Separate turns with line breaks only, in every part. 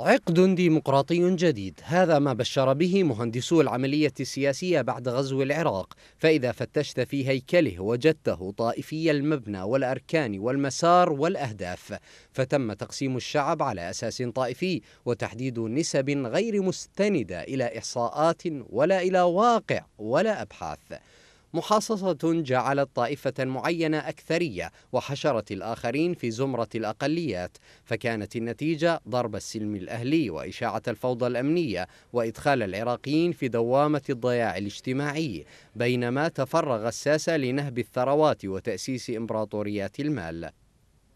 عقد ديمقراطي جديد هذا ما بشر به مهندسو العملية السياسية بعد غزو العراق فإذا فتشت في هيكله وجدته طائفي المبنى والأركان والمسار والأهداف فتم تقسيم الشعب على أساس طائفي وتحديد نسب غير مستندة إلى إحصاءات ولا إلى واقع ولا أبحاث محاصصة جعلت طائفة معينة أكثرية وحشرت الآخرين في زمرة الأقليات فكانت النتيجة ضرب السلم الأهلي وإشاعة الفوضى الأمنية وإدخال العراقيين في دوامة الضياع الاجتماعي بينما تفرغ الساسة لنهب الثروات وتأسيس إمبراطوريات المال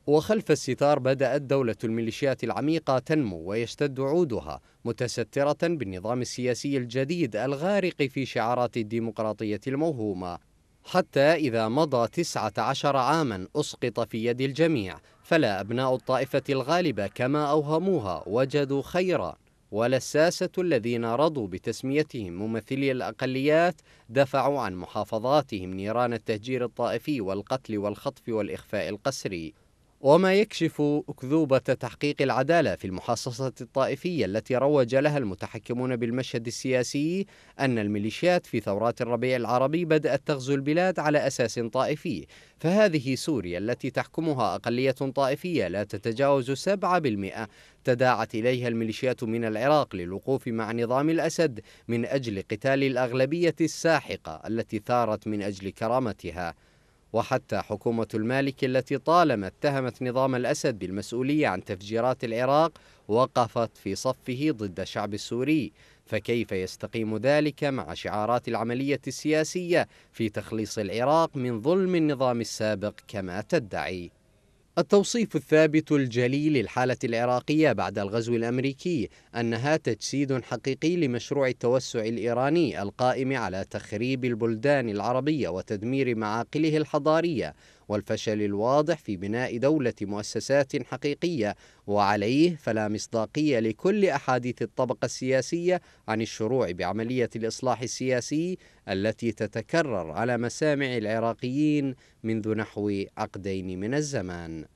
وخلف الستار بدأت دولة الميليشيات العميقة تنمو ويشتد عودها متسترة بالنظام السياسي الجديد الغارق في شعارات الديمقراطية الموهومة حتى إذا مضى 19 عاما أسقط في يد الجميع فلا أبناء الطائفة الغالبة كما أوهموها وجدوا خيرا ولا الساسة الذين رضوا بتسميتهم ممثلي الأقليات دفعوا عن محافظاتهم نيران التهجير الطائفي والقتل والخطف والإخفاء القسري وما يكشف أكذوبة تحقيق العدالة في المحاصصة الطائفية التي روج لها المتحكمون بالمشهد السياسي أن الميليشيات في ثورات الربيع العربي بدأت تغزو البلاد على أساس طائفي فهذه سوريا التي تحكمها أقلية طائفية لا تتجاوز 7% تداعت إليها الميليشيات من العراق للوقوف مع نظام الأسد من أجل قتال الأغلبية الساحقة التي ثارت من أجل كرامتها وحتى حكومة المالك التي طالما اتهمت نظام الأسد بالمسؤولية عن تفجيرات العراق وقفت في صفه ضد الشعب السوري فكيف يستقيم ذلك مع شعارات العملية السياسية في تخليص العراق من ظلم النظام السابق كما تدعي التوصيف الثابت الجلي للحالة العراقية بعد الغزو الأمريكي أنها تجسيد حقيقي لمشروع التوسع الإيراني القائم على تخريب البلدان العربية وتدمير معاقله الحضارية والفشل الواضح في بناء دولة مؤسسات حقيقية وعليه فلا مصداقية لكل أحاديث الطبقة السياسية عن الشروع بعملية الإصلاح السياسي التي تتكرر على مسامع العراقيين منذ نحو عقدين من الزمان